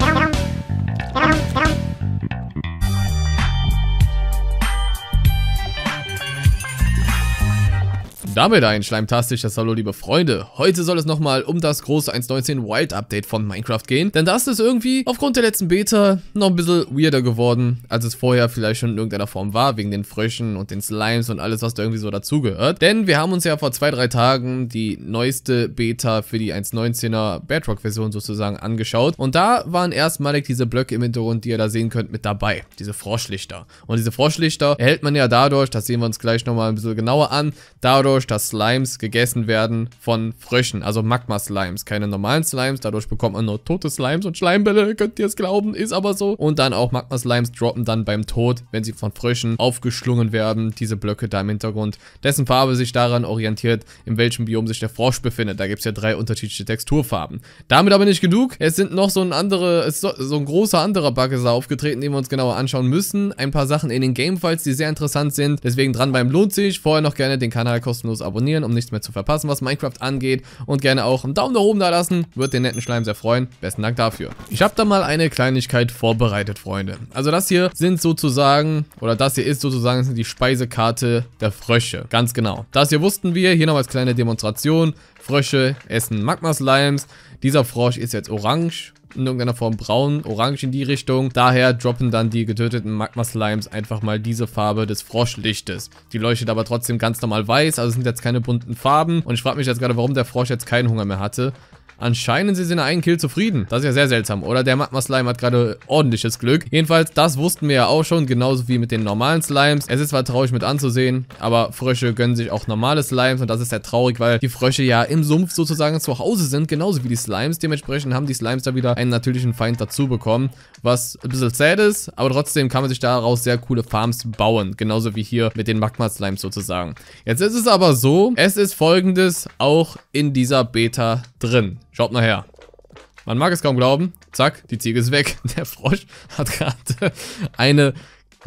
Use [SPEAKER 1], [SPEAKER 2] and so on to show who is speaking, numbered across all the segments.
[SPEAKER 1] sekarang sekarang sekarang damit ein schleimtastisches Hallo liebe Freunde. Heute soll es nochmal um das große 1.19 Wild Update von Minecraft gehen, denn das ist irgendwie aufgrund der letzten Beta noch ein bisschen weirder geworden, als es vorher vielleicht schon in irgendeiner Form war, wegen den Fröschen und den Slimes und alles, was da irgendwie so dazugehört. Denn wir haben uns ja vor zwei, drei Tagen die neueste Beta für die 1.19er Bedrock Version sozusagen angeschaut und da waren erstmalig diese Blöcke im Hintergrund, die ihr da sehen könnt, mit dabei. Diese Froschlichter. Und diese Froschlichter erhält man ja dadurch, das sehen wir uns gleich nochmal ein bisschen genauer an, dadurch dadurch, dass Slimes gegessen werden von Fröschen, also Magma-Slimes, keine normalen Slimes. Dadurch bekommt man nur tote Slimes und Schleimbälle, könnt ihr es glauben, ist aber so. Und dann auch Magma-Slimes droppen dann beim Tod, wenn sie von Fröschen aufgeschlungen werden, diese Blöcke da im Hintergrund, dessen Farbe sich daran orientiert, in welchem Biom sich der Frosch befindet. Da gibt es ja drei unterschiedliche Texturfarben. Damit aber nicht genug, es sind noch so ein andere, so, so ein großer anderer Bug ist da aufgetreten, den wir uns genauer anschauen müssen. Ein paar Sachen in den Game-Files, die sehr interessant sind, deswegen dran beim lohnt sich. Vorher noch gerne den Kanal kostenlos kostenlos abonnieren, um nichts mehr zu verpassen, was Minecraft angeht. Und gerne auch einen Daumen nach oben da lassen, wird den netten Schleim sehr freuen. Besten Dank dafür. Ich habe da mal eine Kleinigkeit vorbereitet, Freunde. Also das hier sind sozusagen, oder das hier ist sozusagen die Speisekarte der Frösche. Ganz genau. Das hier wussten wir, hier noch als kleine Demonstration. Frösche essen Magma-Slimes. Dieser Frosch ist jetzt orange in irgendeiner Form braun, orange in die Richtung. Daher droppen dann die getöteten Magma Slimes einfach mal diese Farbe des Froschlichtes. Die leuchtet aber trotzdem ganz normal weiß, also sind jetzt keine bunten Farben. Und ich frage mich jetzt gerade, warum der Frosch jetzt keinen Hunger mehr hatte. Anscheinend sind sie in einem Kill zufrieden. Das ist ja sehr seltsam, oder? Der Magma Slime hat gerade ordentliches Glück. Jedenfalls, das wussten wir ja auch schon, genauso wie mit den normalen Slimes. Es ist zwar traurig mit anzusehen, aber Frösche gönnen sich auch normale Slimes und das ist sehr traurig, weil die Frösche ja im Sumpf sozusagen zu Hause sind, genauso wie die Slimes. Dementsprechend haben die Slimes da wieder einen natürlichen Feind dazu bekommen, was ein bisschen sad ist, aber trotzdem kann man sich daraus sehr coole Farms bauen, genauso wie hier mit den Magma Slimes sozusagen. Jetzt ist es aber so, es ist folgendes auch in dieser Beta drin. Schaut mal her. Man mag es kaum glauben. Zack, die Ziege ist weg. Der Frosch hat gerade eine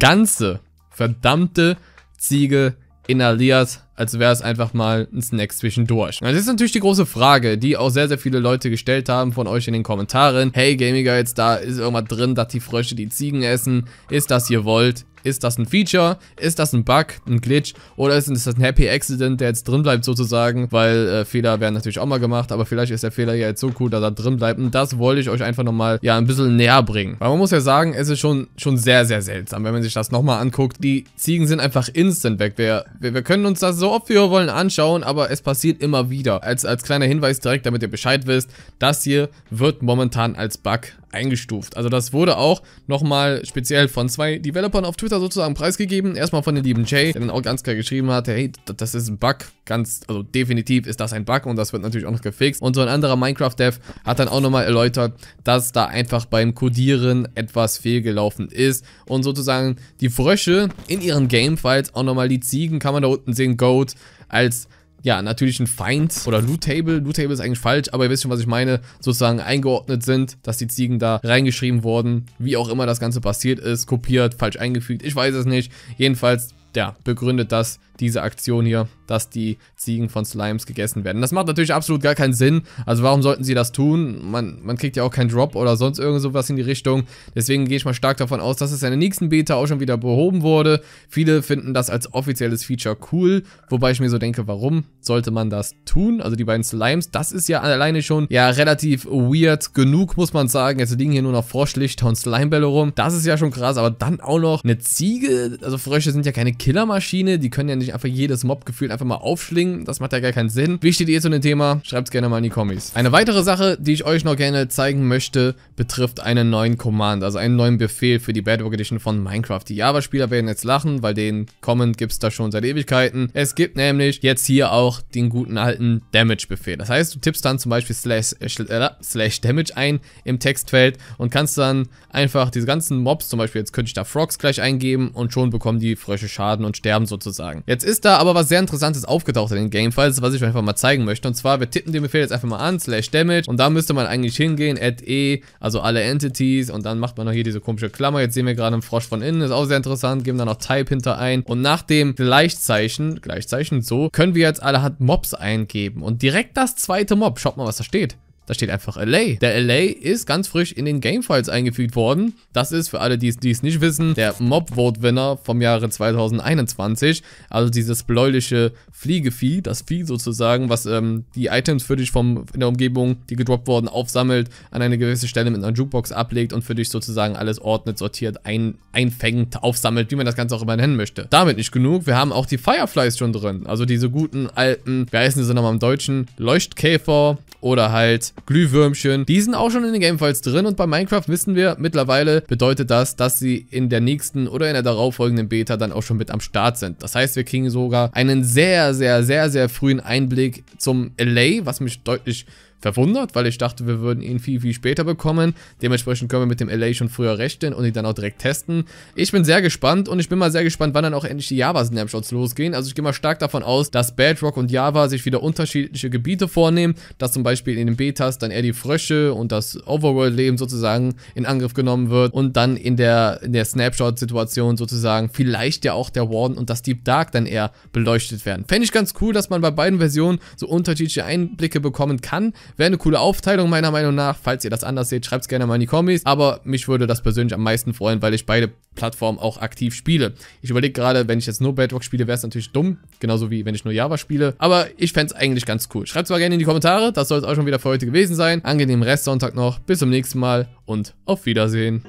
[SPEAKER 1] ganze verdammte Ziege inhaliert, als wäre es einfach mal ein Snack zwischendurch. Das ist natürlich die große Frage, die auch sehr, sehr viele Leute gestellt haben von euch in den Kommentaren. Hey Gaming Guides, da ist irgendwas drin, dass die Frösche die Ziegen essen. Ist das ihr wollt? Ist das ein Feature? Ist das ein Bug, ein Glitch? Oder ist, das ein Happy Accident, der jetzt drin bleibt sozusagen? Weil äh, Fehler werden natürlich auch mal gemacht, aber vielleicht ist der Fehler ja jetzt so cool, dass er drin bleibt. Und das wollte ich euch einfach nochmal ja, ein bisschen näher bringen. Weil man muss ja sagen, es ist schon, schon sehr, sehr seltsam, wenn man sich das nochmal anguckt. Die Ziegen sind einfach instant weg. Wir, wir, wir können uns das so oft wie wir wollen anschauen, aber es passiert immer wieder. Als, als kleiner Hinweis direkt, damit ihr Bescheid wisst, das hier wird momentan als Bug eingestuft. Also das wurde auch nochmal speziell von zwei Developern auf Twitter sozusagen preisgegeben. Erstmal von dem lieben Jay, der dann auch ganz klar geschrieben hat, hey, das ist ein Bug. Ganz, also definitiv ist das ein Bug und das wird natürlich auch noch gefixt. Und so ein anderer Minecraft-Dev hat dann auch nochmal erläutert, dass da einfach beim Codieren etwas fehlgelaufen ist und sozusagen die Frösche in ihren Gamefiles, auch nochmal die Ziegen, kann man da unten sehen, Goat, als ja, natürlich ein Feind oder Loot Table. Loot Table ist eigentlich falsch, aber ihr wisst schon, was ich meine. Sozusagen eingeordnet sind, dass die Ziegen da reingeschrieben wurden. Wie auch immer das Ganze passiert ist, kopiert, falsch eingefügt, ich weiß es nicht. Jedenfalls, ja, begründet das diese Aktion hier, dass die Ziegen von Slimes gegessen werden. Das macht natürlich absolut gar keinen Sinn. Also warum sollten sie das tun? Man, man kriegt ja auch keinen Drop oder sonst irgend sowas in die Richtung. Deswegen gehe ich mal stark davon aus, dass es in der nächsten Beta auch schon wieder behoben wurde. Viele finden das als offizielles Feature cool, wobei ich mir so denke, warum sollte man das tun? Also die beiden Slimes, das ist ja alleine schon ja relativ weird genug, muss man sagen. Jetzt liegen hier nur noch Froschlichter und Slimebälle rum. Das ist ja schon krass, aber dann auch noch eine Ziege. Also Frösche sind ja keine Killermaschine, die können ja nicht nicht einfach jedes Mob-Gefühl einfach mal aufschlingen. Das macht ja gar keinen Sinn. Wie steht ihr zu dem Thema? Schreibt es gerne mal in die Kommis. Eine weitere Sache, die ich euch noch gerne zeigen möchte, betrifft einen neuen Command, also einen neuen Befehl für die Bedrock Edition von Minecraft. Die Java-Spieler werden jetzt lachen, weil den Command gibt es da schon seit Ewigkeiten. Es gibt nämlich jetzt hier auch den guten alten Damage-Befehl. Das heißt, du tippst dann zum Beispiel slash, äh, äh, slash Damage ein im Textfeld und kannst dann einfach diese ganzen Mobs, zum Beispiel jetzt könnte ich da Frogs gleich eingeben und schon bekommen die Frösche Schaden und sterben sozusagen. Jetzt Jetzt ist da aber was sehr interessantes aufgetaucht in den Gamefiles, was ich euch einfach mal zeigen möchte. Und zwar, wir tippen den Befehl jetzt einfach mal an, slash damage. Und da müsste man eigentlich hingehen, add e, also alle Entities. Und dann macht man noch hier diese komische Klammer. Jetzt sehen wir gerade einen Frosch von innen, ist auch sehr interessant. Geben dann noch Type hinter ein. Und nach dem Gleichzeichen, Gleichzeichen so, können wir jetzt alle Mobs eingeben. Und direkt das zweite Mob, schaut mal, was da steht. Da steht einfach LA. Der LA ist ganz frisch in den Gamefiles eingefügt worden. Das ist, für alle, die es nicht wissen, der Mob Vote Winner vom Jahre 2021. Also dieses bläuliche Fliegevieh, das Vieh sozusagen, was ähm, die Items für dich vom, in der Umgebung, die gedroppt wurden, aufsammelt, an eine gewisse Stelle mit einer Jukebox ablegt und für dich sozusagen alles ordnet, sortiert, ein, einfängt, aufsammelt, wie man das Ganze auch immer nennen möchte. Damit nicht genug, wir haben auch die Fireflies schon drin. Also diese guten alten, wie heißen sie nochmal im Deutschen? Leuchtkäfer, oder halt Glühwürmchen. Die sind auch schon in den Gamefiles drin und bei Minecraft wissen wir mittlerweile, bedeutet das, dass sie in der nächsten oder in der darauffolgenden Beta dann auch schon mit am Start sind. Das heißt, wir kriegen sogar einen sehr, sehr, sehr, sehr frühen Einblick zum LA, was mich deutlich verwundert, weil ich dachte, wir würden ihn viel, viel später bekommen. Dementsprechend können wir mit dem LA schon früher rechnen und ihn dann auch direkt testen. Ich bin sehr gespannt und ich bin mal sehr gespannt, wann dann auch endlich die Java-Snapshots losgehen. Also ich gehe mal stark davon aus, dass Bedrock und Java sich wieder unterschiedliche Gebiete vornehmen, dass zum Beispiel in den Betas dann eher die Frösche und das Overworld-Leben sozusagen in Angriff genommen wird und dann in der, in der Snapshot-Situation sozusagen vielleicht ja auch der Warden und das Deep Dark dann eher beleuchtet werden. Fände ich ganz cool, dass man bei beiden Versionen so unterschiedliche Einblicke bekommen kann, Wäre eine coole Aufteilung meiner Meinung nach. Falls ihr das anders seht, schreibt es gerne mal in die Kommis. Aber mich würde das persönlich am meisten freuen, weil ich beide Plattformen auch aktiv spiele. Ich überlege gerade, wenn ich jetzt nur Bedrock spiele, wäre es natürlich dumm. Genauso wie wenn ich nur Java spiele. Aber ich fände es eigentlich ganz cool. Schreibt es mal gerne in die Kommentare. Das soll es auch schon wieder für heute gewesen sein. Angenehmen Restsonntag noch. Bis zum nächsten Mal und auf Wiedersehen.